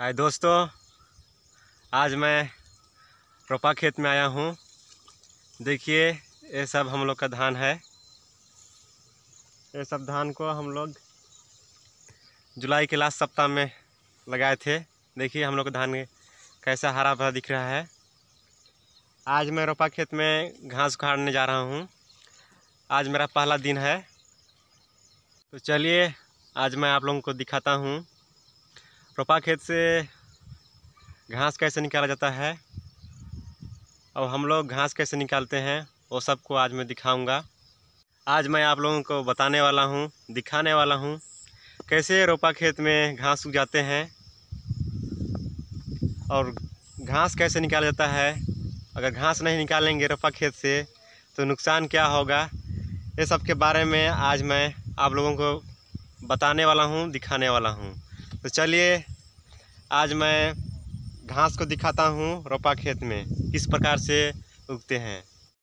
हाय दोस्तों आज मैं रोपा खेत में आया हूँ देखिए ये सब हम लोग का धान है ये सब धान को हम लोग जुलाई के लास्ट सप्ताह में लगाए थे देखिए हम लोग का धान कैसा हरा भरा दिख रहा है आज मैं रोपा खेत में घास उखाड़ने जा रहा हूँ आज मेरा पहला दिन है तो चलिए आज मैं आप लोगों को दिखाता हूँ रोपा खेत से घास कैसे निकाला जाता है और हम लोग घास कैसे निकालते हैं वो सबको आज मैं दिखाऊंगा आज मैं आप लोगों को बताने वाला हूँ दिखाने वाला हूँ कैसे रोपा खेत में घास उग जाते हैं और घास कैसे निकाला जाता है अगर घास नहीं निकालेंगे रोपा खेत से तो नुकसान क्या होगा ये सब के बारे में आज मैं आप लोगों को बताने वाला हूँ दिखाने वाला हूँ तो चलिए आज मैं घास को दिखाता हूँ रोपा खेत में किस प्रकार से उगते हैं